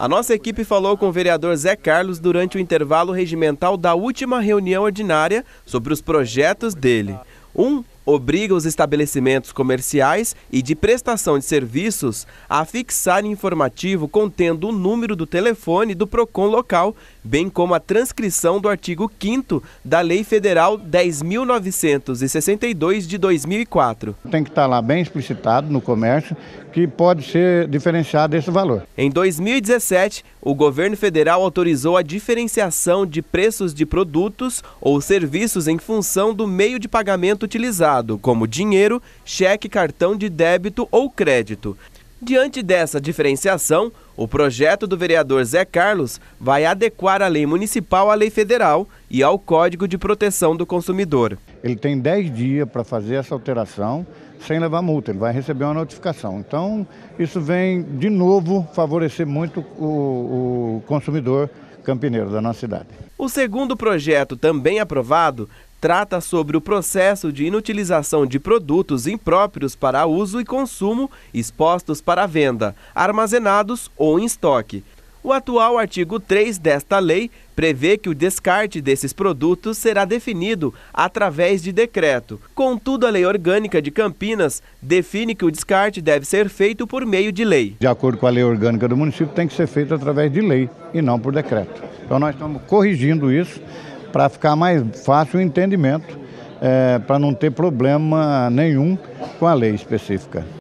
A nossa equipe falou com o vereador Zé Carlos durante o intervalo regimental da última reunião ordinária sobre os projetos dele. Um obriga os estabelecimentos comerciais e de prestação de serviços a fixar informativo contendo o número do telefone do PROCON local, bem como a transcrição do artigo 5 da Lei Federal 10.962 de 2004. Tem que estar tá lá bem explicitado no comércio que pode ser diferenciado esse valor. Em 2017, o governo federal autorizou a diferenciação de preços de produtos ou serviços em função do meio de pagamento utilizado usado, como dinheiro, cheque, cartão de débito ou crédito. Diante dessa diferenciação, o projeto do vereador Zé Carlos vai adequar a lei municipal à lei federal e ao Código de Proteção do Consumidor. Ele tem 10 dias para fazer essa alteração sem levar multa, ele vai receber uma notificação. Então, isso vem, de novo, favorecer muito o, o consumidor campineiro da nossa cidade. O segundo projeto, também aprovado, trata sobre o processo de inutilização de produtos impróprios para uso e consumo expostos para venda, armazenados ou em estoque. O atual artigo 3 desta lei prevê que o descarte desses produtos será definido através de decreto. Contudo, a Lei Orgânica de Campinas define que o descarte deve ser feito por meio de lei. De acordo com a Lei Orgânica do município, tem que ser feito através de lei e não por decreto. Então, nós estamos corrigindo isso para ficar mais fácil o entendimento, é, para não ter problema nenhum com a lei específica.